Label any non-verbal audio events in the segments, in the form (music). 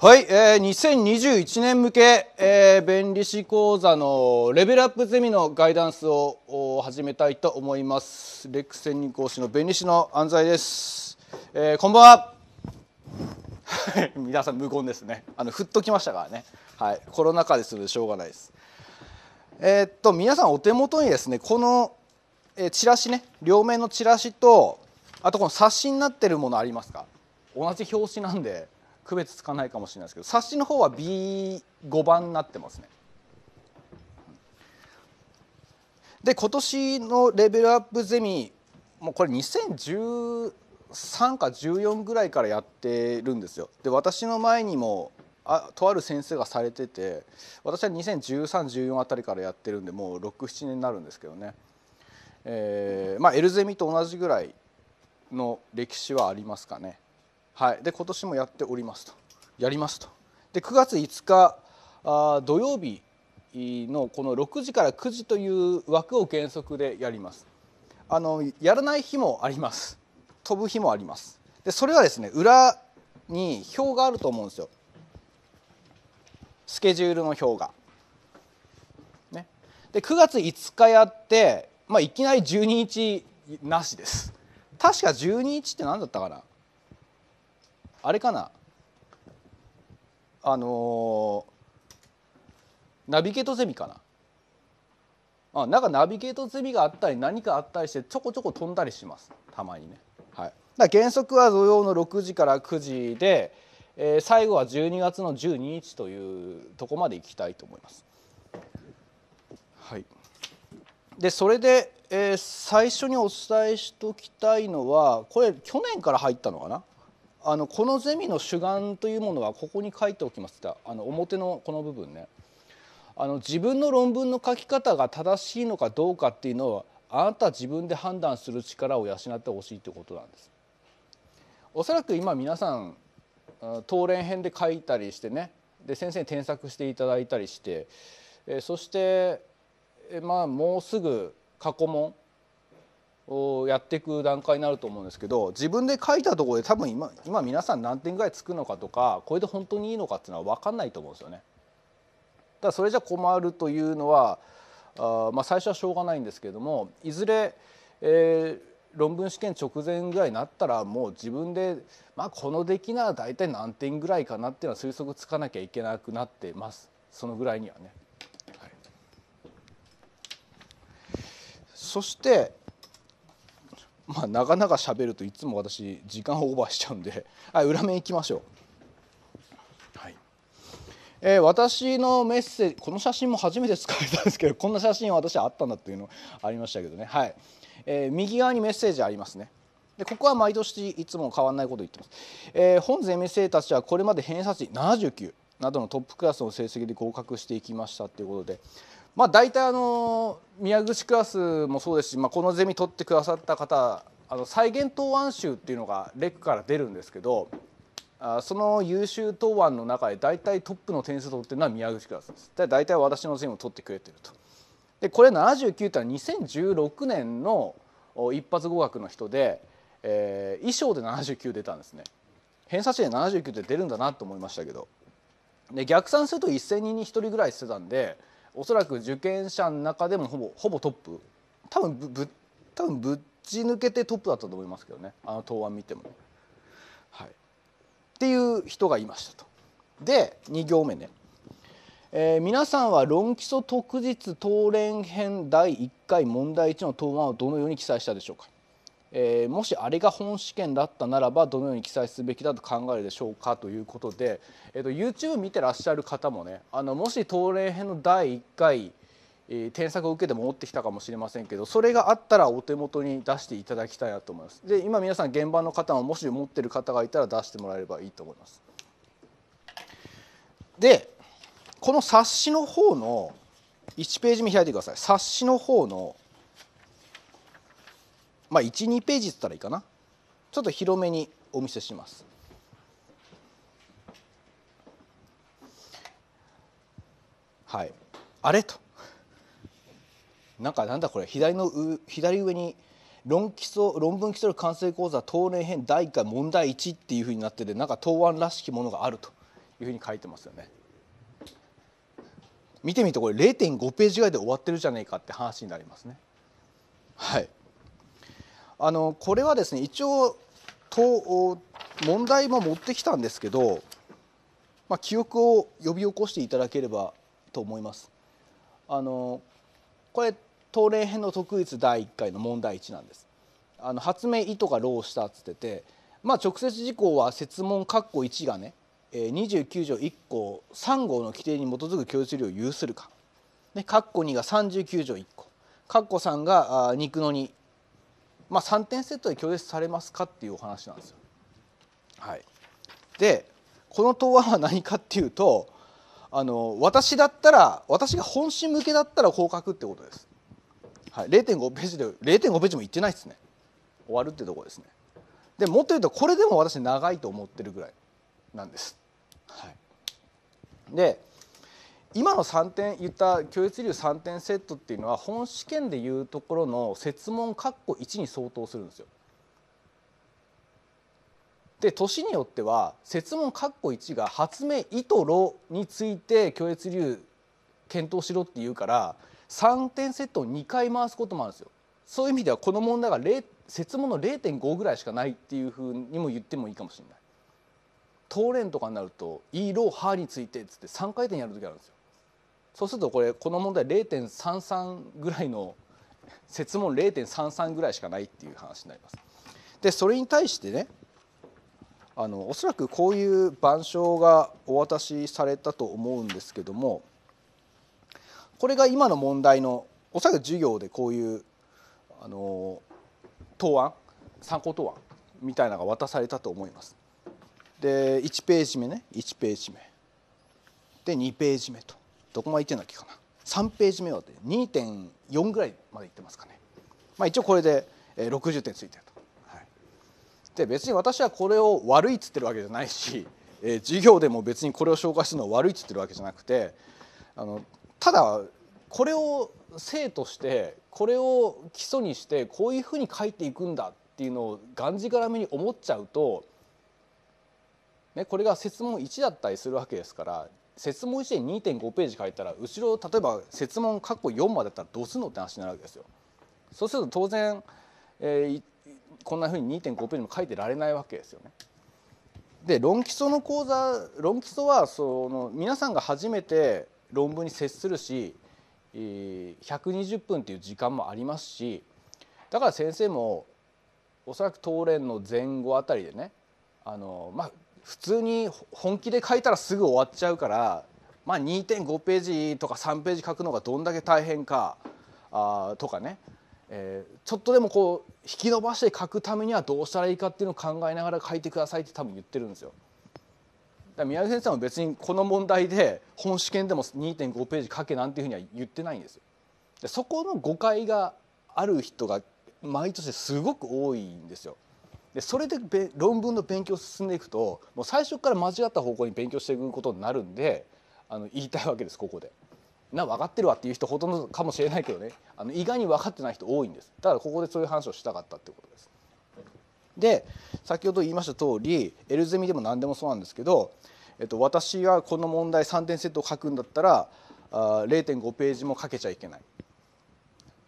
はい、えー、2021年向け、えー、弁理士講座のレベルアップゼミのガイダンスを始めたいと思います。レック専任講師の弁理士の安西です。えー、こんばんは。(laughs) 皆さん無言ですね。あのふっときましたからね。はい、コロナ禍ですのでしょうがないです。えー、っと皆さんお手元にですねこの、えー、チラシね両面のチラシとあとこの冊子になってるものありますか？同じ表紙なんで。区別つかないかもしれないですけど冊子の方は B5 番になってますね。で今年のレベルアップゼミもうこれ2013か14ぐらいからやってるんですよ。で私の前にもあとある先生がされてて私は201314あたりからやってるんでもう67年になるんですけどね、えー、まあ L ゼミと同じぐらいの歴史はありますかね。はい、で今年もやっておりますとやりますとで9月5日あ土曜日のこの6時から9時という枠を原則でやりますあのやらない日もあります飛ぶ日もありますでそれはですね裏に表があると思うんですよスケジュールの表が、ね、で9月5日やって、まあ、いきなり12日なしです確か12日って何だったかなあれかなあのー、ナビゲートゼミかなあなんかナビゲートゼミがあったり何かあったりしてちょこちょこ飛んだりしますたまにね。はい、だ原則は土曜の6時から9時で、えー、最後は12月の12日というとこまで行きたいと思います。はい、でそれで、えー、最初にお伝えしておきたいのはこれ去年から入ったのかなあのこのゼミの主眼というものはここに書いておきますがあの表のこの部分ねあの自分の論文の書き方が正しいのかどうかっていうのはあなた自分で判断する力を養ってほしいということなんです。おそらく今皆さん当連編で書いたりしてねで先生に添削していただいたりして、えそして、えまあもうすぐ過去問やっていく段階になると思うんですけど自分で書いたところで多分今今皆さん何点ぐらいつくのかとかこれで本当にいいのかっていうのは分かんないと思うんですよね。だからそれじゃ困るというのはあ、まあ、最初はしょうがないんですけどもいずれ、えー、論文試験直前ぐらいになったらもう自分で、まあ、この出来なら大体何点ぐらいかなっていうのは推測つかなきゃいけなくなってますそのぐらいにはね。はい、そしてまあ、長々べるといつも私時間オーバーしちゃうんで、は (laughs) い、裏面行きましょう。はいえー、私のメッセージこの写真も初めて使われたんですけど (laughs) こんな写真私あったんだっていうのありましたけどね、はいえー、右側にメッセージありますね。でここは毎年いつも変わらないこと言ってます、えー、本ゼミ生たちはこれまで偏差値79などのトップクラスの成績で合格していきましたということでまあ、大体あの宮口クラスもそうですし、まあ、このゼミ取ってくださった方あの再現答案集っていうのがレックから出るんですけどあその優秀答案の中で大体トップの点数取ってるのは宮口クラスです。で大体私のゼミを取ってくれてると。でこれ79ってのは2016年の一発合格の人で、えー、衣装で79出たんですね。偏差値で79って出るんだなと思いましたけどで逆算すると1,000人に1人ぐらいしてたんで。おそらく受験者の中でもほぼほぼトップ多分ぶ多分ぶっち抜けてトップだったと思いますけどねあの答案見ても、はい。っていう人がいましたと。で2行目ね、えー、皆さんは論基礎特実答連編第1回問題1の答案をどのように記載したでしょうかえー、もしあれが本試験だったならばどのように記載すべきだと考えるでしょうかということで、えーと、YouTube 見てらっしゃる方もねあのもし東例編の第1回、えー、添削を受けて戻ってきたかもしれませんけどそれがあったらお手元に出していただきたいなと思いますで今皆さん現場の方ももし持ってる方がいたら出してもらえればいいと思いますでこの冊子の方の1ページ目開いてください冊子の方の「まあ12ページっつったらいいかなちょっと広めにお見せしますはいあれとなんかなんだこれ左のう左上に論基礎論文基礎の完成講座東連編第1回問題1っていうふうになっててなんか答案らしきものがあるというふうに書いてますよね。見てみるとこれ0.5ページぐらいで終わってるじゃねえかって話になりますね。はいあのこれはですね一応と問題も持ってきたんですけど、まあ、記憶を呼び起こしていただければと思います。あのこれ東例編の特率第一回の問題一なんです。あの発明意図が漏したっつってて、まあ、直接事項は設問括弧一がねえ二十九条一項三号の規定に基づく供述料を有するかね括弧二が三十九条一項括弧三があ肉の二まあ、3点セットで拒絶されますかっていうお話なんですよ。はい、でこの答案は何かっていうとあの私だったら私が本心向けだったら合格ってことです。はい、0.5ページで0.5ページもいってないですね終わるってとこですねでもっと言うとこれでも私長いと思ってるぐらいなんです、はい、で今の3点言った共越流3点セットっていうのは本試験でいうところの設問括弧1に相当するんですよ。で年によっては設問括弧1が発明意図論について共越流検討しろっていうから3点セットを2回回すこともあるんですよ。そういう意味ではこの問題が設問の0.5ぐらいしかないっていうふうにも言ってもいいかもしれない。トーとかになるといローハーについてっつって3回転やる時あるんですよ。そうするとこれこの問題0.33ぐらいの設問0.33ぐらいしかないっていう話になります。でそれに対してねあのおそらくこういう板書がお渡しされたと思うんですけどもこれが今の問題のおそらく授業でこういうあの答案参考答案みたいなのが渡されたと思います。で1ページ目ね1ページ目で2ページ目とどこまでいってんだっけかな3ページ目はで2.4ぐらいまでいってますかね、まあ、一応これで60点ついてると。はい、で別に私はこれを悪いっつってるわけじゃないし、(laughs) えー、授業でも別にこれを紹介するのは悪いっつってるわけじゃなくてあのただこれを生としてこれを基礎にしてこういうふうに書いていくんだっていうのをがんじがらめに思っちゃうと、ね、これが設問1だったりするわけですから設問1二2.5ページ書いたら後ろ例えば設問括弧4までだったらどうすんのって話になるわけですよ。そうすると当然、えー、こんなふうに2.5ページも書いてられないわけですよね。で論基礎の講座論基礎はその皆さんが初めて論文に接するし、えー、120分っていう時間もありますしだから先生もおそらく答練の前後あたりでねあのまあ普通に本気で書いたらすぐ終わっちゃうからまあ、2.5ページとか3ページ書くのがどんだけ大変かあとかね、えー、ちょっとでもこう引き伸ばして書くためにはどうしたらいいかっていうのを考えながら書いてくださいって多分言ってるんですよ。だ宮城先生も別にこの問題で本試験でも2.5ページ書けなんていうふうには言ってないんですよ。でそこの誤解がある人が毎年すごく多いんですよ。でそれで論文の勉強進んでいくともう最初から間違った方向に勉強していくことになるんであの言いたいわけですここで。な分かってるわっていう人ほとんどかもしれないけどねあの意外に分かってない人多いんですだからここでそういう話をしたかったってことです。で先ほど言いました通り L ゼミでも何でもそうなんですけど、えっと、私はこの問題3点セットを書くんだったらあ0.5ページも書けちゃいけない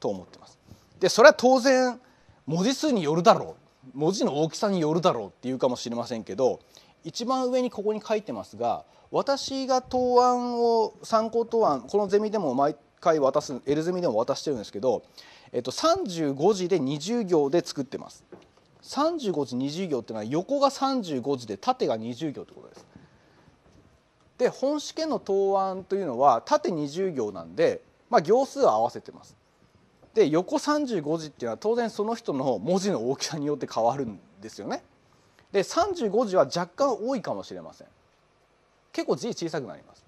と思ってます。でそれは当然文字数によるだろう文字の大きさによるだろうっていうかもしれませんけど一番上にここに書いてますが私が答案を参考答案このゼミでも毎回渡す L ゼミでも渡してるんですけど、えっと、35時で20行で作ってます。35時20行ってのは横が35時で縦が20行ってことです。で本試験の答案というのは縦20行なんで、まあ、行数は合わせてます。で横35字っていうのは当然その人の文字の大きさによって変わるんですよね。で35字は若干多いかもしれません。結構字小さくなります。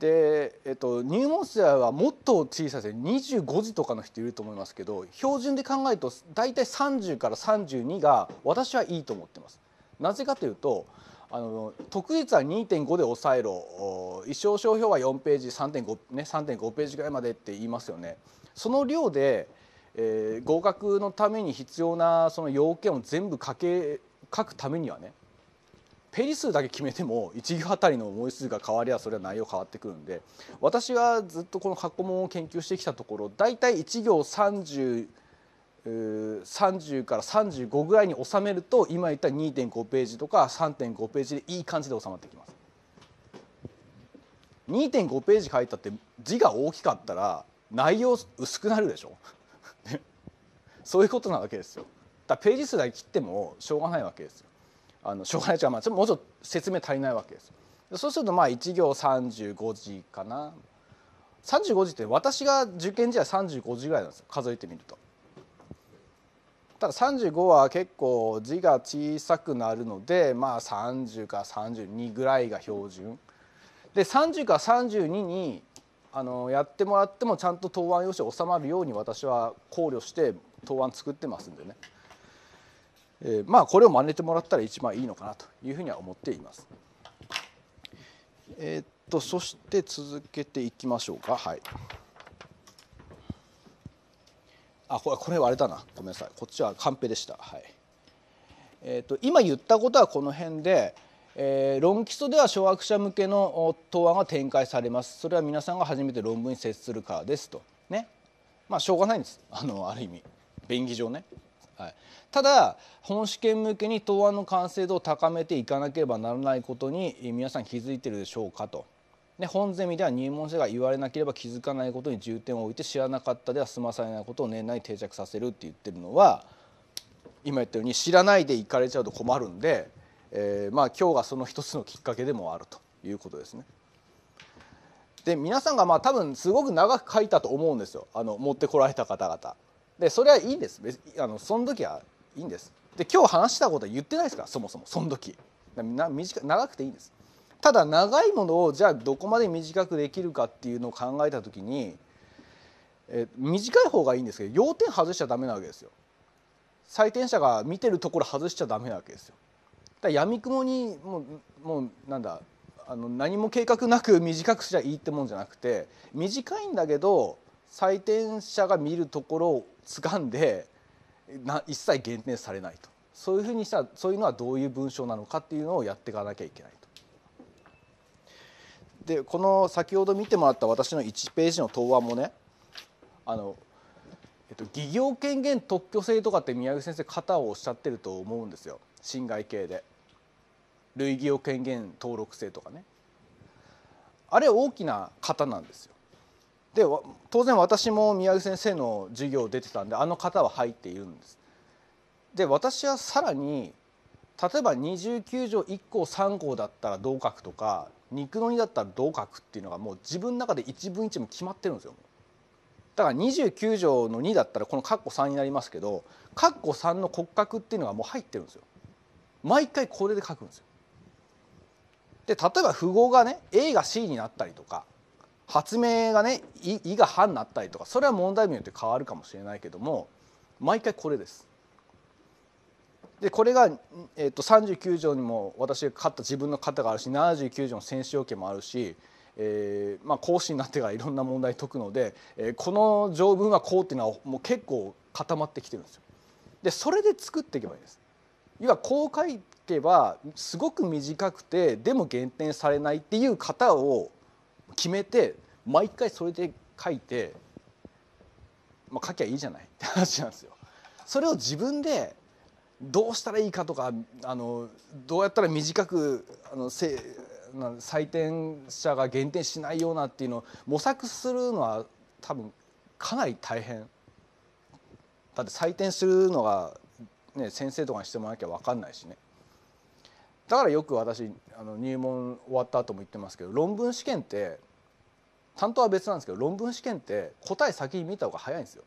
で、えっと、入門生はもっと小さいです25字とかの人いると思いますけど標準で考えると大体30から32が私はいいと思ってます。なぜかというとあの特実は2.5で抑えろ一生商標は4ページ3.5、ね、3.5ページぐらいまでって言いますよね。その量で、えー、合格のために必要なその要件を全部書け書くためにはねペリ数だけ決めても1行あたりの文字数が変わりゃそれは内容変わってくるんで私がずっとこの過去問を研究してきたところ大体1行30 30から35ぐらいに収めると今言った2.5ページとか3.5ページでいい感じで収まってきます。2.5ページ書いたって字が大きかったら内容薄くなるでしょ、ね、(laughs) そういうことなわけですよだページ数だけ切ってもしょうがないわけですよあのしょうがないじゃまあちょもうちょっと説明足りないわけですそうするとまあ1行35字かな35字って私が受験時代35字ぐらいなんですよ数えてみると。ただ35は結構字が小さくなるのでまあ30か32ぐらいが標準で30か32にあのやってもらってもちゃんと答案用紙収まるように私は考慮して答案作ってますんでね、えー、まあこれを真似てもらったら一番いいのかなというふうには思っています。えー、っとそして続けていきましょうかはい。あこれこれはあれだなごめんなさいこっちはカンペでしたはい。えーと今言ったことはこの辺でえー、論基礎では初学者向けの答案が展開されますそれは皆さんが初めて論文に接するからですとねまあしょうがないんです (laughs) あのある意味便宜上ね、はい、ただ本試験向けに答案の完成度を高めていかなければならないことに皆さん気づいてるでしょうかと。ね、本ゼミでは入門者が言われなければ気づかないことに重点を置いて知らなかったでは済まされないことを年内に定着させるって言ってるのは今言ったように知らないで行かれちゃうと困るんでえー、まあ、今日がその一つのきっかけでもあるということですね。で皆さんがまあ多分すごく長く書いたと思うんですよあの持ってこられた方々。でそれはいいんです別あのその時はいいんです。で今日話したことは言ってないですからそもそもその時な短長くていいんです。ただ長いものをじゃあどこまで短くできるかっていうのを考えた時に、え短い方がいいんですけど要点外しちゃダメなわけですよ。採点者が見てるところ外しちゃダメなわけですよ。だやみくもにもうもうなんだあの何も計画なく短くすりゃいいってもんじゃなくて短いんだけど採点者が見るところを掴んでな一切限定されないとそういうふうにしたらそういうのはどういう文章なのかっていうのをやっていかなきゃいけないと。でこの先ほど見てもらった私の1ページの答案もねあの、えっと、企業権限特許制とかって宮城先生肩をおっしゃってると思うんですよ侵害系で。類義を権限登録制とかねあれ大きな型なんですよ。で当然私も宮城先生の授業出てたんであの方は入っているんです。で私はさらに例えば29条1項3項だったらどう書くとか肉の2だったらどう書くっていうのがもう自分の中で1分1も決まってるんですよ。だから29条の2だったらこの括弧3になりますけど括弧3の骨格っていうのがもう入ってるんですよ。毎回これで書くんですよ。で例えば符号がね A が C になったりとか発明がね「い」が「は」になったりとかそれは問題文によって変わるかもしれないけども毎回これです。でこれが、えー、と39条にも私が勝った自分の型があるし79条の選手要件もあるし、えーまあ、講師になってからいろんな問題解くので、えー、この条文はこうっていうのはもう結構固まってきてるんですよ。でそれで作っていけばいいです。要はこう書けばすごく短くてでも減点されないっていう型を決めて毎回それで書いて、まあ、書きゃいいじゃないって話なんですよ。それを自分でどうしたらいいかとかあのどうやったら短くあのせ採点者が減点しないようなっていうのを模索するのは多分かなり大変だって採点するのがね、先生とかにしてもらわなきゃ分かんないしねだからよく私あの入門終わった後も言ってますけど論文試験って担当は別なんですけど論文試験って答え先に見た方が早いんですよ。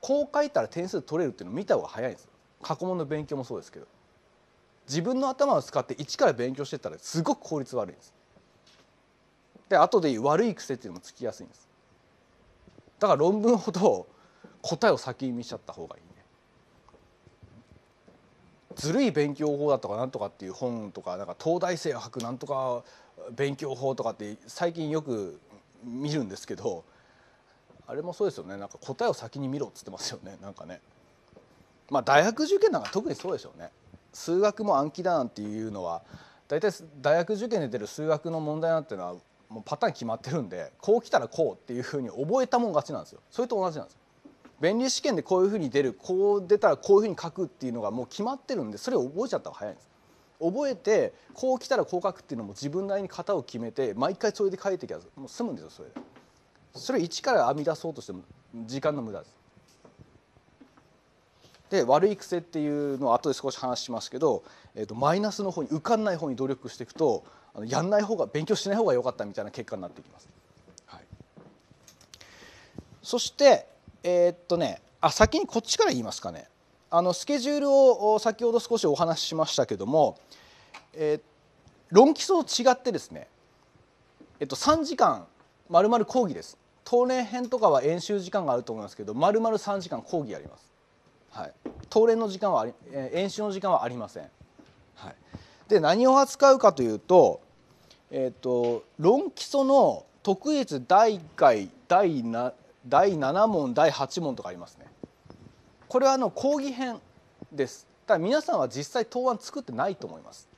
こう書いたら点数取れるっていうのを見た方が早いんですよ。過去問の勉強もそうですけど自分の頭を使って一から勉強してたらすごく効率悪いんです。で後で悪い癖っていうのもつきやすいんです。だから論文ほど答えを先に見ちゃった方がいい。ずるい勉強法だとかなんとかっていう本とかなんか東大生を吐くなんとか勉強法とかって最近よく見るんですけどあれもそうですよねなんか答えを先に見ろっつってますよねなんかねまあ大学受験なんか特にそうでしょうね数学も暗記だなんていうのは大体大学受験で出る数学の問題なんていうのはもうパターン決まってるんでこう来たらこうっていうふうに覚えたもん勝ちなんですよそれと同じなんです弁理試験でこういうふうに出るこう出たらこういうふうに書くっていうのがもう決まってるんでそれを覚えちゃった方が早いんです覚えてこう来たらこう書くっていうのも自分なりに型を決めて毎回それで書いていけばもう済むんですよそれでそれを一から編み出そうとしても時間の無駄ですで悪い癖っていうのを後で少し話しますけど、えーと、マイナスの方に受かんない方に努力していくとあのやんない方が勉強しない方が良かったみたいな結果になっていきます。はい、そしてえー、っとねあ先にこっちから言いますかねあのスケジュールを先ほど少しお話ししましたけども、えー、論基礎と違ってですね、えっと、3時間まるまる講義です東連編とかは演習時間があると思いますけどまるまる3時間講義やります、はい、東連の時間はあり、えー、演習の時間はありません、はい、で何を扱うかというと、えっと、論基礎の特別第1回第 7, 第7問第8問とかありますねこれはあの講義編ですただ皆さんは実際答案作ってないと思います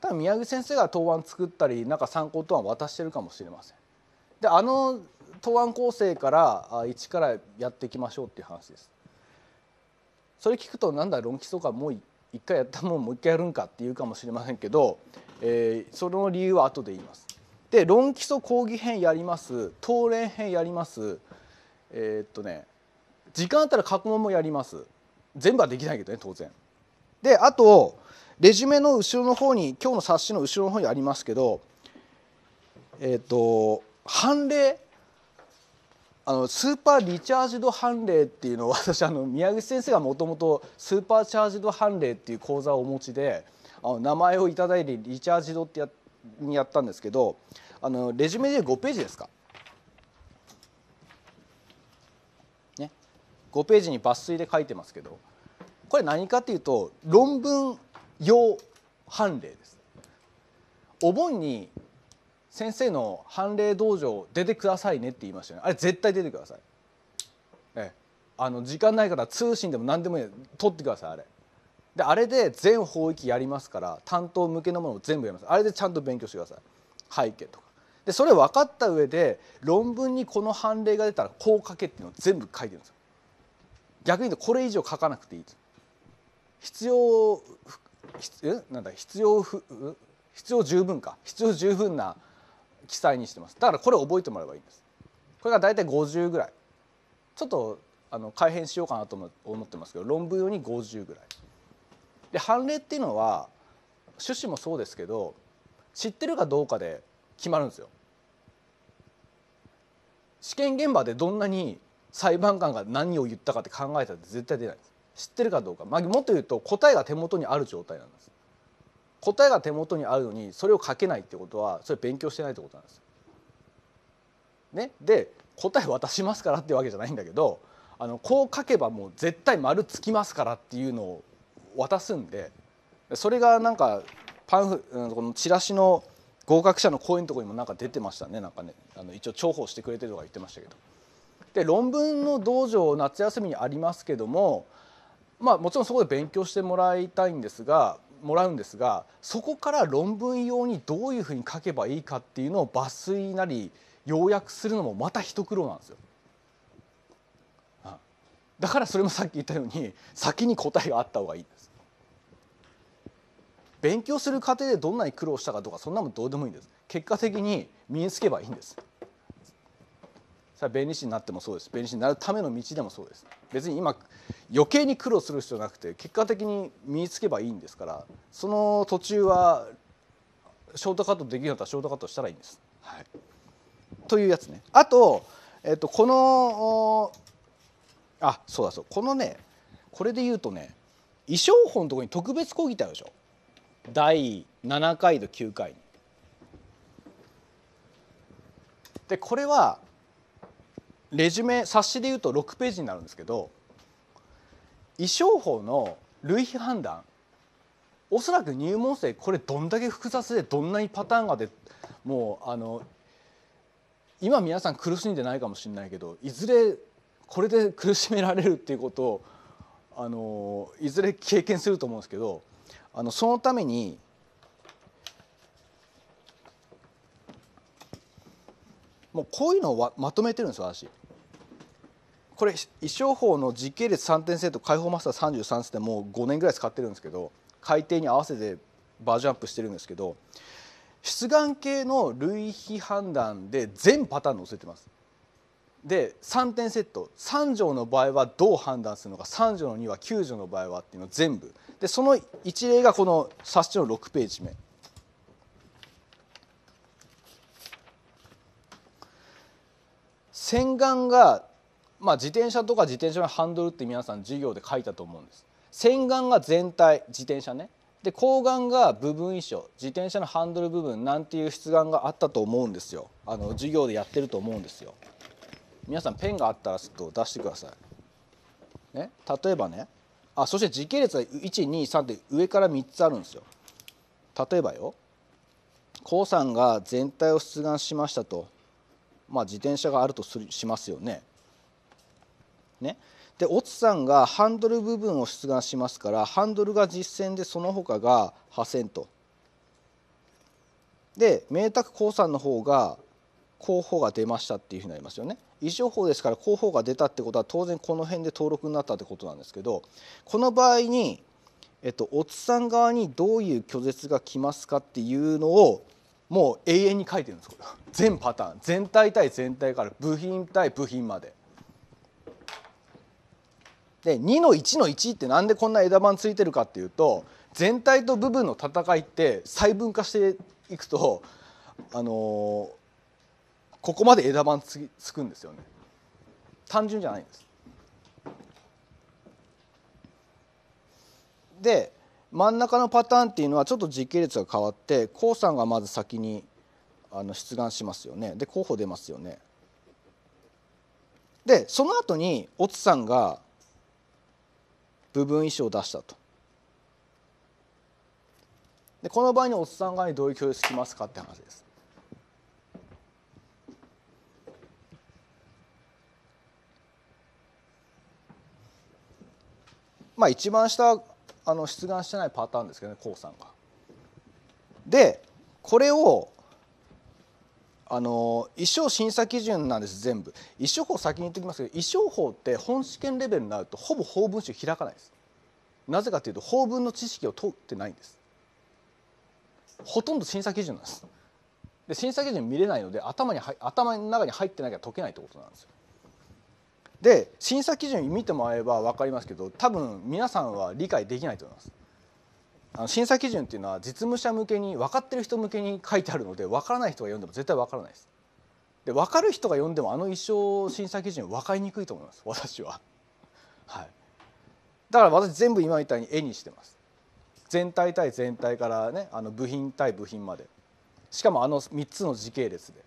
多分宮城先生が答案作ったりなんか参考答案渡してるかもしれませんであの答案構成から一からやっていきましょうっていう話ですそれ聞くとなんだ論基礎かもう一回やったもんもう一回やるんかっていうかもしれませんけど、えー、その理由は後で言いますで論基礎講義編やります答練編やりますえー、っとね時間あったら過去問もやります全部はできないけどね当然であとレジュメの後ろの方に今日の冊子の後ろの方にありますけどえっ、と判例あのスーパーリチャージド判例っていうのを (laughs) 私あの宮口先生がもともとスーパーチャージド判例っていう講座をお持ちであの名前を頂いてリチャージドってやにやったんですけどあのレジュメで5ページですか5ページに抜粋で書いてますけどこれ何かっていうと論文用判例ですお盆に先生の判例道場出てくださいねって言いましたよねあれ絶対出てくださいええあの時間ないから通信でも何でもいい取ってくださいあれであれで全方域やりますから担当向けのものを全部やりますあれでちゃんと勉強してください背景とかでそれ分かった上で論文にこの判例が出たらこう書けっていうのを全部書いてるんですよ逆に言うとこれ以上書かなくていい必要なんだ必要不必要十分か必要十分な記載にしてますだからこれを覚えてもらえばいいんですこれが大体50ぐらいちょっとあの改変しようかなと思ってますけど論文用に50ぐらいで判例っていうのは趣旨もそうですけど知ってるかどうかで決まるんですよ試験現場でどんなに裁判官が何を言ったかって考えたって絶対出ないです知ってるかどうか、まあ、もっと言うと答えが手元にある状態なんです答えが手元にあるのにそれを書けないってことはそれ勉強してないってことなんですねで答え渡しますからってわけじゃないんだけどあのこう書けばもう絶対丸つきますからっていうのを渡すんでそれがなんかパンフこのチラシの合格者の声のとこにもなんか出てましたねなんかねあの一応重宝してくれてるとか言ってましたけど。で論文の道場夏休みにありますけども、まあ、もちろんそこで勉強してもらいたいんですがもらうんですがそこから論文用にどういうふうに書けばいいかっていうのを抜粋なり要約するのもまた一苦労なんですよ。だからそれもさっき言ったように先に答えがあった方がいいです勉強する過程でどんなに苦労したかとかそんなもんどうでもいいんです結果的に身につけばいいんですそれは弁理士になってもそうです弁理士になるための道でもそうです別に今余計に苦労する必要なくて結果的に身につけばいいんですからその途中はショートカットできるんだったらショートカットしたらいいんです。はい、というやつねあと,、えっとこのあそうだそうこのねこれで言うとね衣装法のとこに特別講義ってあるでしょ第7回と9回に。でこれはレジュメ冊子でいうと6ページになるんですけど衣装法の類比判断おそらく入門生これどんだけ複雑でどんなにパターンがでもうあの今皆さん苦しんでないかもしれないけどいずれこれで苦しめられるっていうことをあのいずれ経験すると思うんですけどあのそのためにもうこういうのをまとめてるんです私。これ一生法の時系列3点制と解放マスター33つってもう5年ぐらい使ってるんですけど改定に合わせてバージョンアップしてるんですけど出願系の類比判断で全パターン載せてます。で3点セット3条の場合はどう判断するのか3条の2は9条の場合はっていうのを全部でその一例がこの冊子の6ページ目。洗顔がまあ、自転車とか自転車のハンドルって皆さん授業で書いたと思うんです。洗顔が全体自転車ねで睾丸が部分一緒自転車のハンドル部分なんていう出願があったと思うんですよあの授業でやってると思うんですよ皆さんペンがあったらちょっと出してください、ね、例えばねあそして時系列は123って上から3つあるんですよ例えばよ高さんが全体を出願しましたとまあ自転車があるとするしますよねね、でオツさんがハンドル部分を出願しますからハンドルが実線でその他が破線と。で明卓さ産の方が候補が出ましたっていうふうになりますよね。異常法ですから候補が出たってことは当然この辺で登録になったってことなんですけどこの場合に、えっと、おつさん側にどういう拒絶が来ますかっていうのをもう永遠に書いてるんですこれ全パターン全体対全体から部品対部品まで。で2の1の1ってなんでこんな枝板ついてるかっていうと全体と部分の戦いって細分化していくと、あのー、ここまで枝板つつくんですよね。単純じゃないんです。で真ん中のパターンっていうのはちょっと時系列が変わって黄さんがまず先にあの出願しますよねで候補出ますよね。でその後にオツさんが部分意思を出したと。でこの場合におっさん側にどういう教諭をきますかって話です。まあ一番下あの出願してないパターンですけどね k さんが。でこれをあの一生審査基準なんです全部一生法先に言っておきますけど一生法って本試験レベルになるとほぼ法文書開かないですなぜかというと法文の知識を通ってないんですほとんど審査基準なんですで審査基準見れないので頭に頭の中に入ってなきゃ解けないってことなんですよで審査基準見てもらえば分かりますけど多分皆さんは理解できないと思いますあの審査基準っていうのは実務者向けに分かってる人向けに書いてあるので分からない人が読んでも絶対分からないです。で分かる人が読んでもあの一生審査基準分かりにくいと思います (laughs) 私は。はい、だから私全部今みたいに絵にしてます。全体対全体からねあの部品対部品までしかもあの3つの時系列で。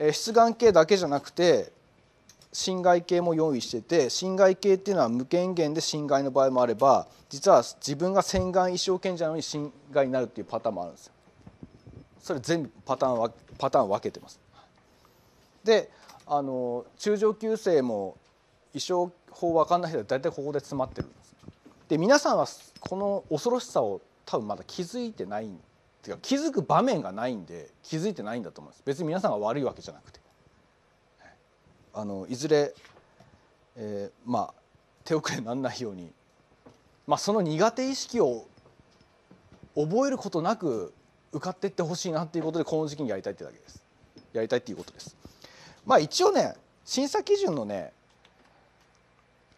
で出願系だけじゃなくて侵害系も用意してて侵害系っていうのは無権限で侵害の場合もあれば実は自分が洗顔一生権者なのに侵害になるっていうパターンもあるんですよ。それ全部パターンはパターン分けてます。であの中上級生も衣装法分かんない人は大体ここで詰まってるんです。で皆さんはこの恐ろしさを多分まだ気づいてないっていうか気づく場面がないんで気づいてないんだと思います。別に皆さんが悪いわけじゃなくて。あのいずれ、えー、まあ、手遅れにならないように、まあ、その苦手意識を覚えることなく受かっていってほしいなっていうことでこの時期にやりたいってだけですやりたいっていうことです。まあ、一応ね審査基準のね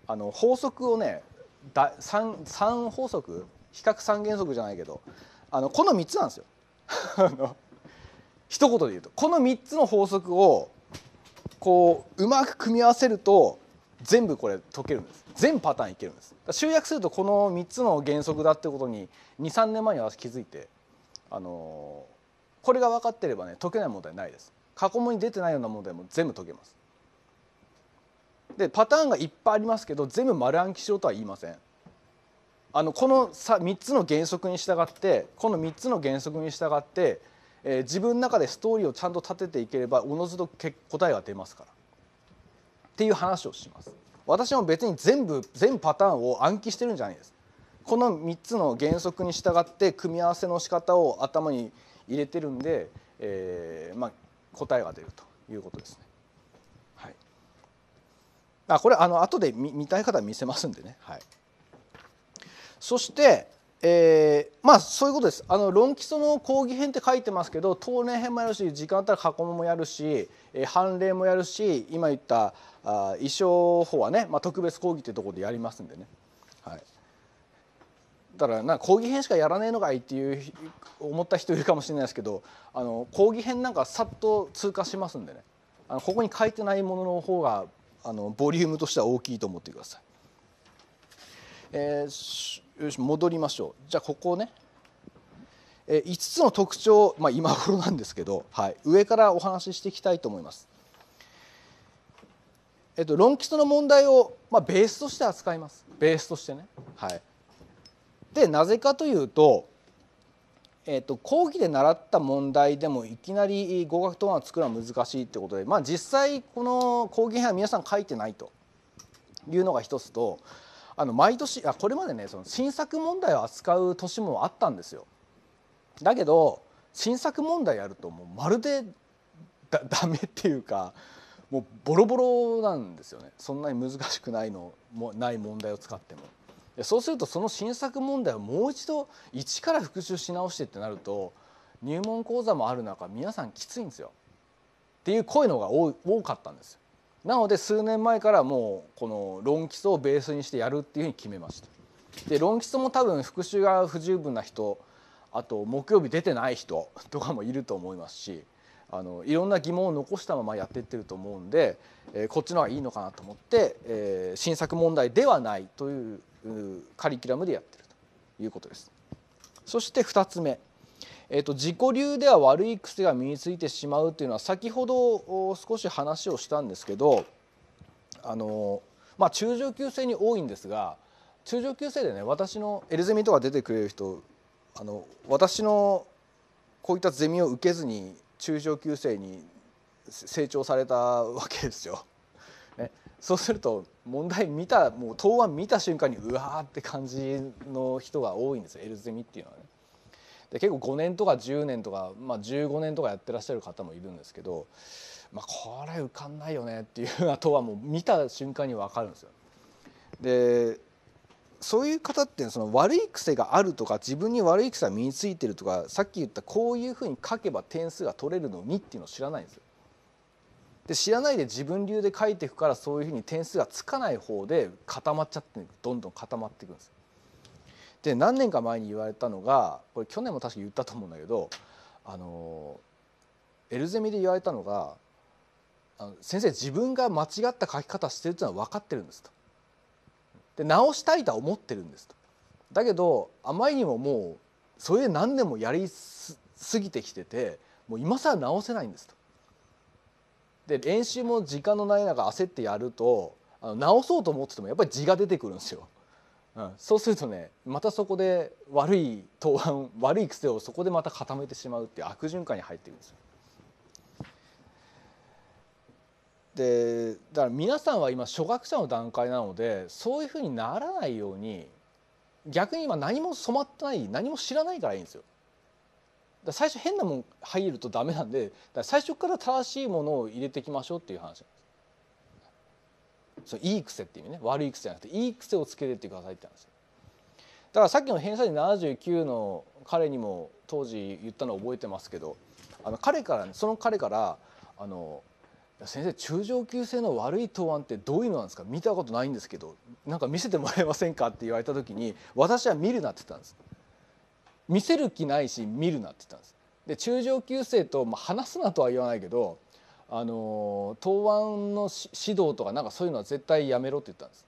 あの法則をねだ 3, 3法則比較三原則じゃないけどあのこの3つなんですよ。(laughs) 一言で言うとこの3つの法則をこううまく組み合わせると全部これ解けるんです全パターンいけるんです集約するとこの3つの原則だってことに23年前に私気づいてあのー、これが分かってればね解けない問題ないです過去問に出てないような問題も全部解けますでパターンがいっぱいありますけど全部丸暗記しようとは言いませんあのこの3つの原則に従ってこの3つの原則に従ってえー、自分の中でストーリーをちゃんと立てていければおのずと答えが出ますからっていう話をします私も別に全部全パターンを暗記してるんじゃないですこの3つの原則に従って組み合わせの仕方を頭に入れてるんで、えー、まあ、答えが出るということですね。はい、あこれあの後で見見たい方は見せますんでね。はい、そしてえー、まあそういうことですあの論基礎の講義編って書いてますけど当年編もやるし時間あったら過去問もやるし、えー、判例もやるし今言ったあ衣装法はね、まあ、特別講義っていうところでやりますんでね、はい、だからな講義編しかやらねえのかいっていう思った人いるかもしれないですけどあの講義編なんかさっと通過しますんでねあのここに書いてないものの方があのボリュームとしては大きいと思ってください。えーよし戻りましょうじゃあここね、え5つの特徴、まあ、今頃なんですけど、はい、上からお話ししていきたいと思います。えっと、論基礎の問題を、まあ、ベースとして扱いますベースとしてね。はい、でなぜかというと、えっと、講義で習った問題でもいきなり合格答案を作るのは難しいってことで、まあ、実際この講義編は皆さん書いてないというのが一つとあの毎年あこれまでねその新作問題を扱う年もあったんですよ。だけど新作問題やるともうまるでだ (laughs) ダメっていうかもうボロボロなんですよねそんなに難しくないのもない問題を使っても。そうするとその新作問題をもう一度一から復習し直してってなると入門講座もある中皆さんきついんですよっていう声の方が多かったんですよ。なので数年前からもうこの論基礎をベースにしてやるっていうふうに決めましたで論基礎も多分復習が不十分な人あと木曜日出てない人とかもいると思いますしあのいろんな疑問を残したままやっていってると思うんで、えー、こっちの方がいいのかなと思って、えー、新作問題ではないというカリキュラムでやってるということです。そして2つ目えーと、自己流では悪い癖が身についてしまうというのは先ほど少し話をしたんですけどあの、まあ、中上級生に多いんですが中上級生でね私のエルゼミとか出てくれる人あの私のこういったゼミを受けずに中上級生に成長されたわけですよ。(laughs) ね、そうすると問題見たもう答案見た瞬間にうわーって感じの人が多いんですよエルゼミっていうのはね。で結構5年とか10年とか、まあ、15年とかやってらっしゃる方もいるんですけど、まあ、これ浮かんないよねっていう (laughs) あとはもう見た瞬間に分かるんですよ。でそういう方ってその悪い癖があるとか自分に悪い癖が身についてるとかさっき言ったこういうふうに書けば点数が取れるのにっていうのを知らないんですよ。で知らないで自分流で書いていくからそういうふうに点数がつかない方で固まっちゃってどんどん固まっていくんですよ。で何年か前に言われたのがこれ去年も確か言ったと思うんだけどあのエルゼミで言われたのが「先生自分が間違った書き方してるっていうのは分かってるんです」と。で直したいとは思ってるんですと。だけどあまりにももうそれで何年もやりすぎてきててもう今更直せないんですと。で練習も時間のない中焦ってやるとあの直そうと思っててもやっぱり字が出てくるんですよ。うん、そうするとねまたそこで悪い答案 (laughs) 悪い癖をそこでまた固めてしまうっていう悪循環に入ってるんですよ。でだから皆さんは今初学者の段階なのでそういうふうにならないように逆に今何も染まってない何も知らないからいいんですよ。最初変なもん入るとダメなんで最初から正しいものを入れていきましょうっていう話なんです。そのいい癖っていう意味ね悪い癖じゃなくていい癖をつけてってくださいって話だからさっきの偏差値79の彼にも当時言ったのを覚えてますけどあの彼から、ね、その彼からあの先生中上級生の悪い答案ってどういうのなんですか見たことないんですけどなんか見せてもらえませんかって言われた時に私は見るなって言ったんです見せる気ないし見るなって言ったんですで中上級生と、まあ、話すなとは言わないけどあの答案の指導とかなんかそういうのは絶対やめろって言ったんです。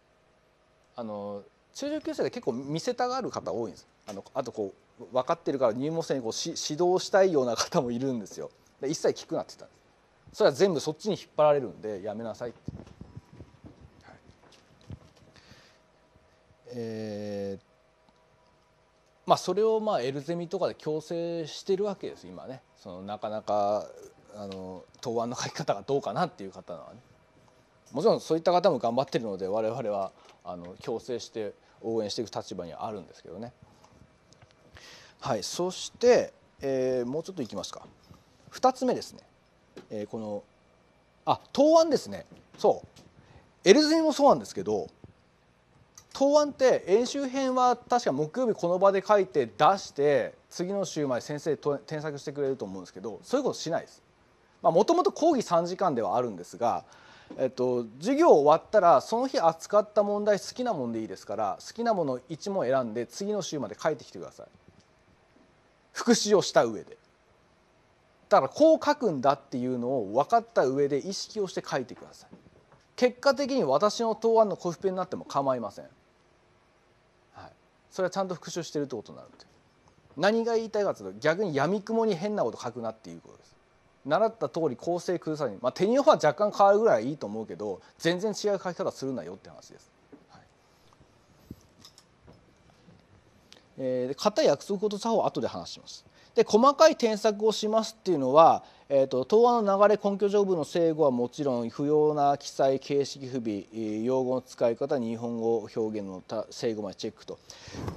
あの中上級生で結構見せたがる方多いんです。あのあとこう分かってるから入門生にこう指導したいような方もいるんですよ。で一切聞くなって言ったんです。それは全部そっちに引っ張られるんでやめなさいって。はい、えーまあ、それをまあエルゼミとかで強制してるわけです今ねそのなかなかあの答案の書き方がどうかなっていう方はねもちろんそういった方も頑張ってるので我々はあの強制して応援していく立場にはあるんですけどね。はい、そして、えー、もうちょっといきますか2つ目ですね、えー、このあ答案ですねそうエルゼンもそうなんですけど答案って演習編は確か木曜日この場で書いて出して次の週まで先生添削してくれると思うんですけどそういうことしないです。もともと講義3時間ではあるんですが、えっと、授業終わったらその日扱った問題好きなもんでいいですから好きなもの1問選んで次の週まで帰ってきてください復習をした上でだからこう書くんだっていうのを分かった上で意識をして書いてください結果的に私の答案のコフペになっても構いません、はい、それはちゃんと復習してるってことになるんで何が言いたいかというと逆にやみくもに変なこと書くなっていうことです習った通り構成崩さなまあ、手にオフは若干変わるぐらいいいと思うけど全然違う書き方するなよって話です。はい、えー、固い約束事作法は後で話します。で細かい添削をしますっていうのは、えーと、答案の流れ根拠条文の整誤はもちろん不要な記載形式不備用語の使い方日本語表現の整誤までチェックと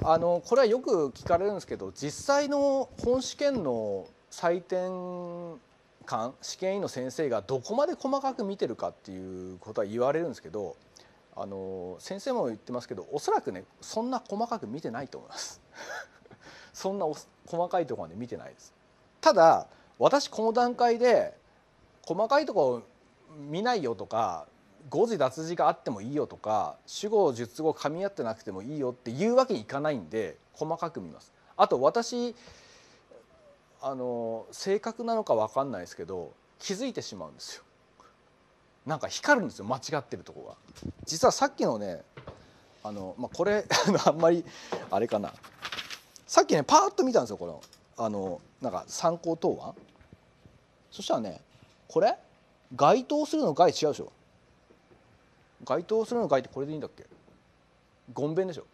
あのこれはよく聞かれるんですけど実際の本試験の採点官試験医員の先生がどこまで細かく見てるかっていうことは言われるんですけどあの先生も言ってますけどおそらくねそんな細かく見てないと思います (laughs) そんな細かいとこまで見てないですただ私この段階で細かいとこ見ないよとか誤字脱字があってもいいよとか主語述語噛み合ってなくてもいいよっていうわけにいかないんで細かく見ますあと私あの正確なのか分かんないですけど気づいてしまうんですよなんか光るんですよ間違ってるとこが実はさっきのねあの、まあ、これ (laughs) あんまりあれかなさっきねパーッと見たんですよこのあのなんか参考答案そしたらねこれ該当するの該違うでしょ該当するの該ってこれでいいんだっけごんべんでしょ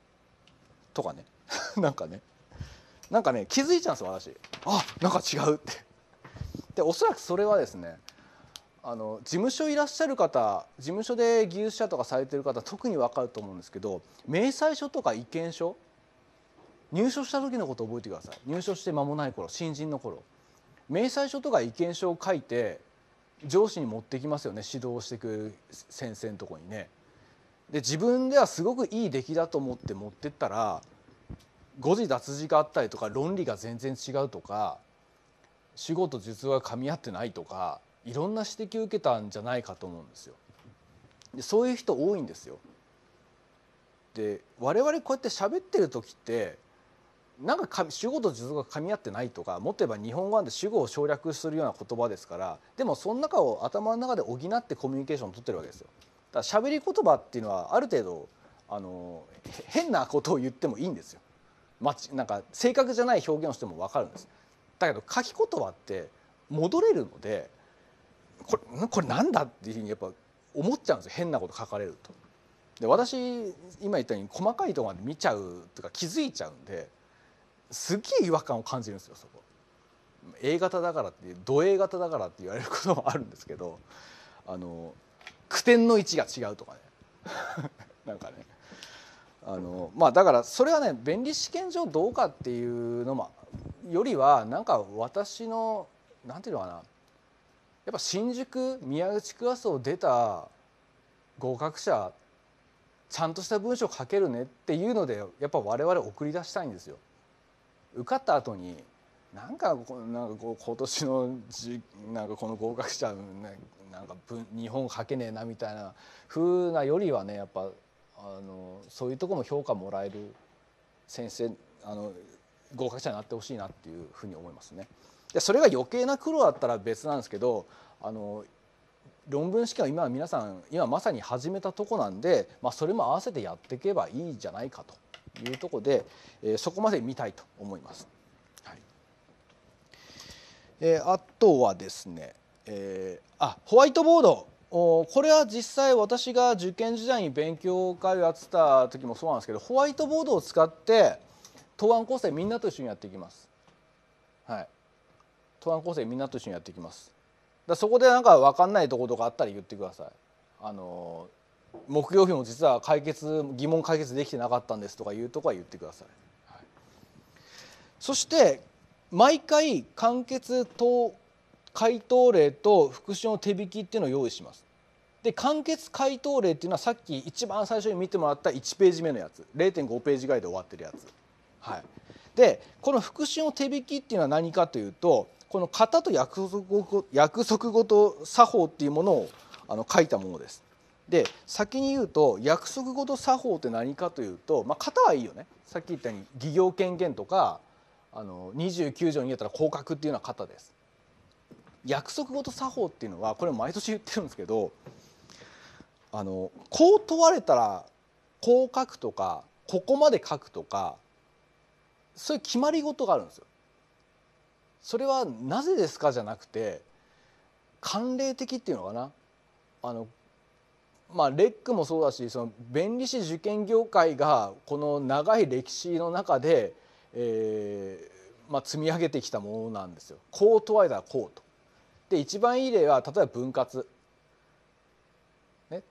とかね (laughs) なんかねなんかね気づいちゃうんですよ私あなんか違うってでおそらくそれはですねあの事務所いらっしゃる方事務所で技術者とかされてる方特に分かると思うんですけど明細書とか意見書入所した時のこと覚えてください入所して間もない頃新人の頃明細書とか意見書を書いて上司に持ってきますよね指導してく先生のとこにね。で自分ではすごくいい出来だと思って持ってったら誤字脱字があったりとか論理が全然違うとか主語と述話が噛み合ってないとかいろんな指摘を受けたんじゃないかと思うんですよ。でそういう人多いんですよ。で我々こうやって喋ってる時ってなんか主語と述語が噛み合ってないとかもっと言えば日本語なんて主語を省略するような言葉ですからでもその中を頭の中で補ってコミュニケーションを取ってるわけですよ。だから喋り言葉っていうのはある程度あの変なことを言ってもいいんですよ。ま、なんか正確じゃない表現をしてもわかるんです。だけど書き言葉って戻れるのでこれこれなんだっていうふうにやっぱ思っちゃうんですよ変なこと書かれると。で私今言ったように細かいとこまで見ちゃうとか気づいちゃうんですっげえ違和感を感じるんですよそこ。A 型だからってド A 型だからって言われることもあるんですけどあの句点の位置が違うとかね (laughs) なんかねあのまあだからそれはね便利試験上どうかっていうのもよりはなんか私の何て言うのかなやっぱ新宿宮内クラスを出た合格者ちゃんとした文章書けるねっていうのでやっぱ我々送り出したいんですよ。受かった後になんかなんかこう今年のじなんかこの合格者、ね、なんか日本書けねえなみたいな風なよりはねやっぱあのそういうところも評価もらえる先生あの合格者になってほしいなっていうふうに思いますね。でそれが余計な苦労だったら別なんですけどあの論文試験を今は皆さん今まさに始めたとこなんで、まあ、それも合わせてやっていけばいいじゃないかというとこで、えー、そこまで見たいと思います。はいえー、あとはですね、えー、あホワイトボードこれは実際私が受験時代に勉強会をやってた時もそうなんですけどホワイトボードを使って答案構成みんなと一緒にやっていきます。はい、答案構成みんなと一緒にやっていきます。だそこでなんか分かんないとことかあったら言ってください。あの目標表も実は解決疑問解決できてなかったんですとかいうとこは言ってください。はい、そして毎回完結答回答例と復習の手引きっていうのを用意します。で完結回答例っていうのはさっき一番最初に見てもらった1ページ目のやつ0.5ページぐらいで終わってるやつ。はい、でこの復習の手引きっていうのは何かというとこの型と約束ご約束ごと作法っていうものをあの書いたものです。で先に言うと約束ごと作法って何かというと、まあ、型はいいよねさっき言ったように企業権限とかあの29条に言ったら降格っていうのは型です。約束事作法っていうのはこれ毎年言ってるんですけどあのこう問われたらこう書くとかここまで書くとかそういう決まり事があるんですよ。それはなぜですかじゃなくて慣例的っていうのかなあのまあレックもそうだしその弁理士受験業界がこの長い歴史の中で、えーまあ、積み上げてきたものなんですよ。こう問われたらこうとで一番いい例は例えば分割、ね、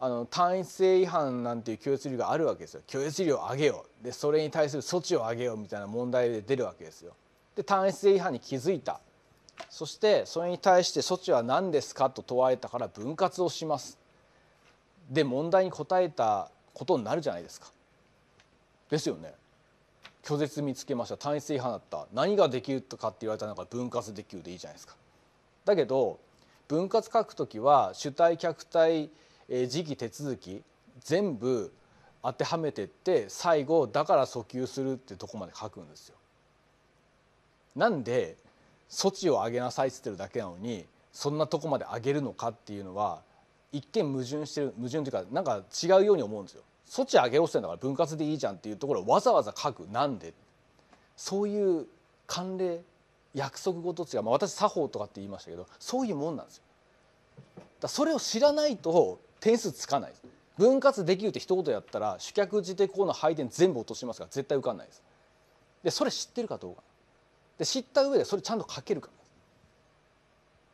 あの単一性違反なんていう許容量があるわけですよ許容量を上げようでそれに対する措置を上げようみたいな問題で出るわけですよ。で単一性違反に気づいたそしてそれに対して措置は何ですかと問われたから分割をしますで問題に答えたことになるじゃないですか。ですよね。拒絶見つけました単一違反だった何ができるかって言われたら分割できるでいいじゃないですか。だけど分割書くときは主体客体時期手続き全部当てはめてって最後だから訴求するってとこまで書くんですよ。なんで措置を上げなさいっつってるだけなのにそんなとこまで上げるのかっていうのは一見矛盾してる矛盾というかなんか違うように思うんですよ。措置上げろってんだから分割でいいじゃんっていうところをわざわざ書くなんでそういう慣例約束事ていう、まあ、私作法とかって言いましたけどそういうもんなんですよ。だそれを知らないと点数つかないです。分割できるって一言やったら主客自抵項の配点全部落としますから絶対受かんないです。でそれ知ってるかどうかで知った上でそれちゃんと書けるか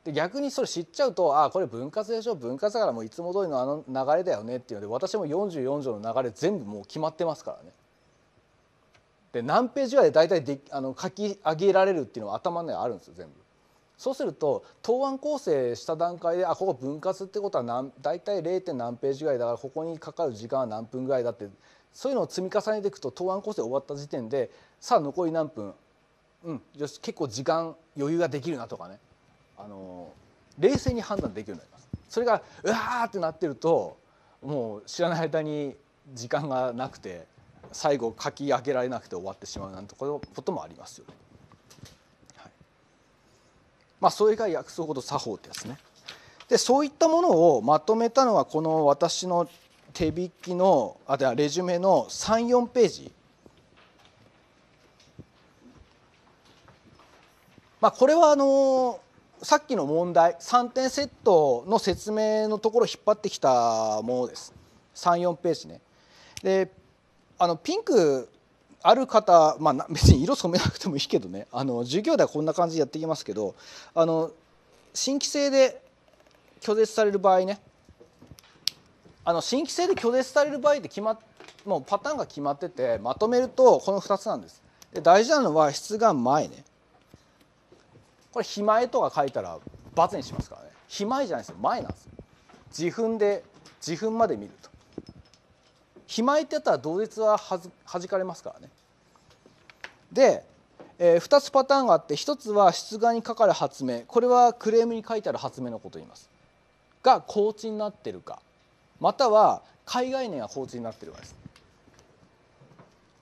で逆にそれ知っちゃうとああこれ分割でしょ分割だからもういつも通りのあの流れだよねっていうので私も44条の流れ全部もう決まってますからねで何ページぐらいで大体であの書き上げられるっていうのは頭の中にあるんですよ全部。そうすると答案構成した段階であここ分割ってことは何大体 0. 点何ページぐらいだからここにかかる時間は何分ぐらいだってそういうのを積み重ねていくと答案構成終わった時点でさあ残り何分うんよし結構時間余裕ができるなとかね、あの冷静に判断できるようになります。それがうわーってなってるともう知らない間に時間がなくて最後書き上げられなくて終わってしまうなんてこともありますよね。はい、まあ、それが訳すほど作法ってやつね。でそういったものをまとめたのはこの私の手引きのあではレジュメの34ページ。まあ、これはあのさっきの問題3点セットの説明のところを引っ張ってきたものです34ページね。であのピンクある方、まあ、(laughs) 別に色染めなくてもいいけどねあの授業ではこんな感じでやっていきますけどあの新規性で拒絶される場合ねあの新規性で拒絶される場合って決まもうパターンが決まっててまとめるとこの2つなんです。で大事なのは出願前ねこれ「肥前」とか書いたら×にしますからね「肥前」じゃないですよ前なんですよ。自分で自分まで見ると。ひまいてたら同列ははじかれますからね。で、えー、2つパターンがあって1つは出願にかかる発明これはクレームに書いてある発明のことを言いますが高知になってるかまたは海外念が高知になってるかです。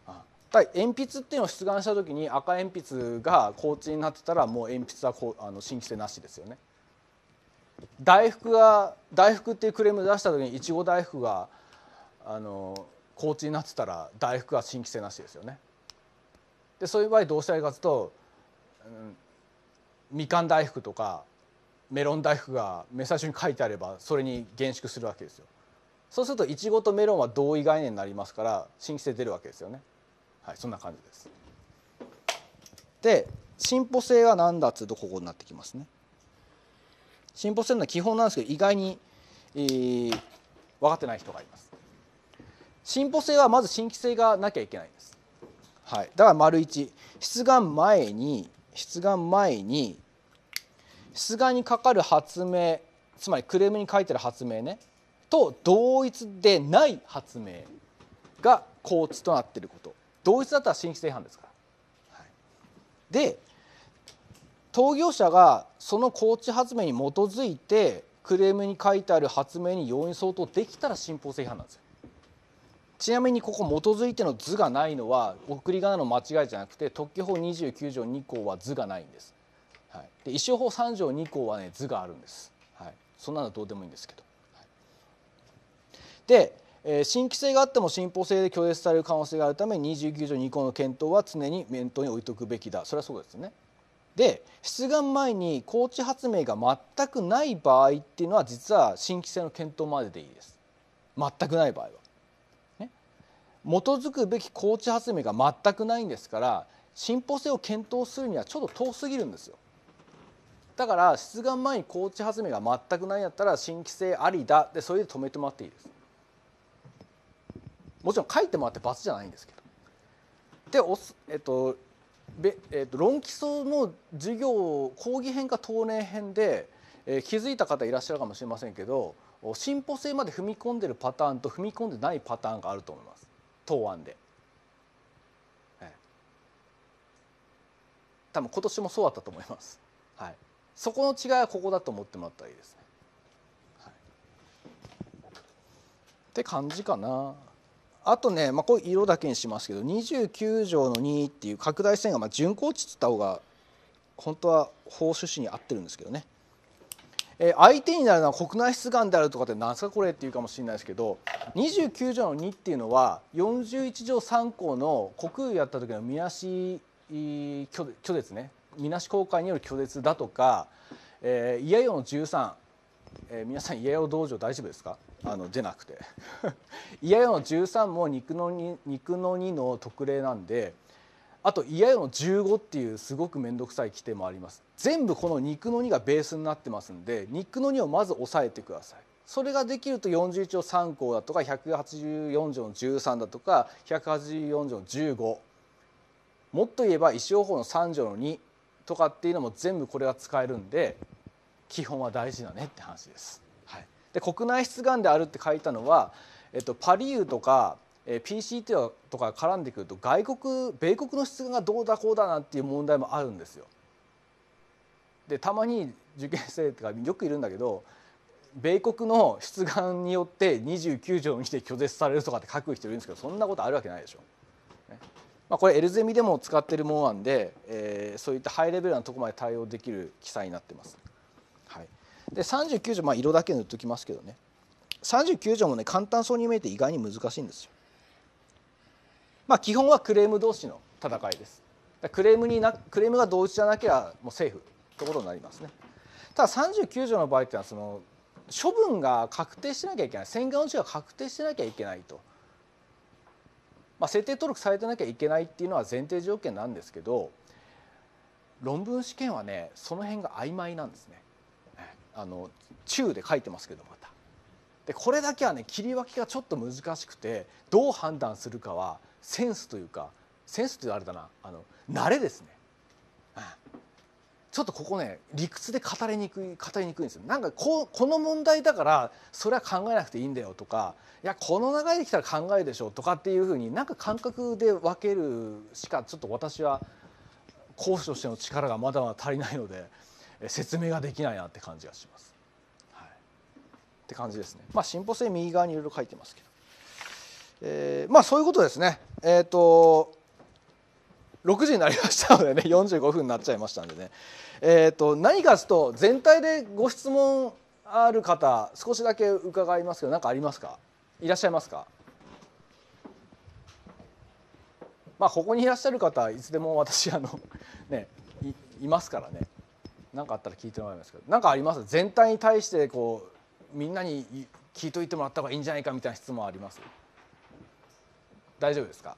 だ鉛筆っていうのを出願した時に赤鉛筆が高知になってたらもう鉛筆はこうあの新規性なしですよね。大福が大福っていうクレーム出した時にいちご大福があの高知になってたら大福は新規性なしですよね。でそういう場合どうしたらいいかというと、うん、みかん大福とかメロン大福が目最初に書いてあればそれに厳粛するわけですよ。そうするといちごとメロンは同意概念になりますから新規性出るわけですよね。はい、そんな感じです。で進歩性は何だっつうとここになってきますね。進歩性の基本なんですけど意外に、えー、分かってない人がいます。進歩性はまず新規性がなきゃいけないんです。はい、だから丸1出願前に出願前に出願にかかる発明つまりクレームに書いてる発明ねと同一でない発明が交通となっていること同一だったら新規性違反ですから。はい、で当業者がその交通発明に基づいてクレームに書いてある発明に要因相当できたら新法性違反なんですよ。ちなみにここ基づいての図がないのは送り仮名の間違いじゃなくて特許法29条2項は図がないんです。はい、で一生法3条2項はね図があるんです。はい、そんなのどうでもいいんですけど。はい、で、えー、新規性があっても新法性で拒絶される可能性があるため29条2項の検討は常に面頭に置いておくべきだそれはそうですね。で出願前に高知発明が全くない場合っていうのは実は新規性の検討まででいいです全くない場合は。基づくべき高知発明が全くないんですから進歩性を検討するにはちょっと遠すぎるんですよ。だから出願前に高知発明が全くないんやったら新規性ありだでそれで止めてもらっていいです。もちろん書いてもらって罰じゃないんですけど。でおす、えっとべえっと、論基礎の授業講義編か東例編で、えー、気づいた方いらっしゃるかもしれませんけど進歩性まで踏み込んでるパターンと踏み込んでないパターンがあると思います。答案で、多分今年もそうだったと思います、はい、そこの違いはここだと思ってもらったらいいですね、はい、って感じかなあとね、まあ、こう色だけにしますけど29条の2っていう拡大線がまあ順行値っつった方が本当は法趣旨に合ってるんですけどねえ相手になるのは国内出願であるとかって何すかこれっていうかもしれないですけど29条の2っていうのは41条3項の国有やった時のみなし拒絶ねみなし公開による拒絶だとか、えー、家よの13、えー、皆さんい家よ道場大丈夫ですかあのじゃなくてい (laughs) 家よの13も肉の 2, 肉の2の特例なんで。あといやよの15っていうすごく面倒くさい規定もあります全部この肉の2がベースになってますんで肉の2をまず押さえてくださいそれができると41条3項だとか184条の13だとか184条の15もっと言えば一応法の3条の2とかっていうのも全部これが使えるんで基本は大事だねって話です。はい、で国内出願であるって書いたのは、えっと、パリウとか PCT とか絡んでくると外国米国の質がどうだこうだなっていう問題もあるんですよ。でたまに受験生とかよくいるんだけど米国の出願によって29条にして拒絶されるとかって書く人いるんですけどそんなことあるわけないでしょ。まあ、これエルゼミでも使ってるものなんで、えー、そういったハイレベルなとこまで対応できる記載になってます。はい、で39条、まあ、色だけ塗っときますけどね39条もね簡単そうに見えて意外に難しいんですよ。まあ、基本はクレーム同士の戦いですクレームになクレームが同一じゃなきゃもうセーフということになりますねただ39条の場合っていうのはその処分が確定しなきゃいけない宣言の地が確定しなきゃいけないと、まあ、設定登録されてなきゃいけないっていうのは前提条件なんですけど論文試験はねその辺が曖昧なんですね。あの中で書いてますけどまたでこれだけはね切り分けがちょっと難しくてどう判断するかはセンスというかセンスってあれだなあの慣れですね、うん、ちょっとここね理屈で語りにくい語りにくいんですよなんかここの問題だからそれは考えなくていいんだよとかいやこの流れできたら考えるでしょうとかっていうふうになんか感覚で分けるしかちょっと私は講師としての力がまだまだ足りないので説明ができないなって感じがします。はい、って感じですね。まあ進歩性右側にいろいろ書いてますけど。えー、まあそういうことですねえっ、ー、と6時になりましたのでね45分になっちゃいましたんでね、えーと、何かすと全体でご質問ある方少しだけ伺いますけど何かありますかいらっしゃいますかまあここにいらっしゃる方いつでも私あのねいますからね何かあったら聞いてもらいますけど何かあります全体に対してこうみんなに聞いといてもらった方がいいんじゃないかみたいな質問あります大丈夫ですか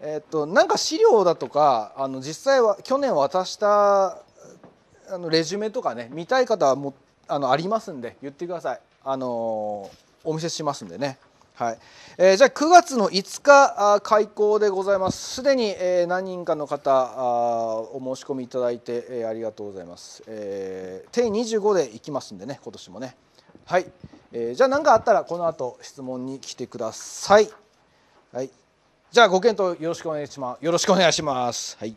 えっとなんか資料だとかあの実際は去年渡したあのレジュメとかね見たい方はもあのありますんで言ってくださいあのお見せしますんでねはいえー、じゃあ9月の5日あ開校でございますすでに、えー、何人かの方あお申し込みいただいて、えー、ありがとうございます、えー、定25でいきますんでね今年もねはい、えー、じゃあ何かあったらこの後質問に来てくださいはい、じゃあご検討よろしくお願いします。よろしくお願いします。はい。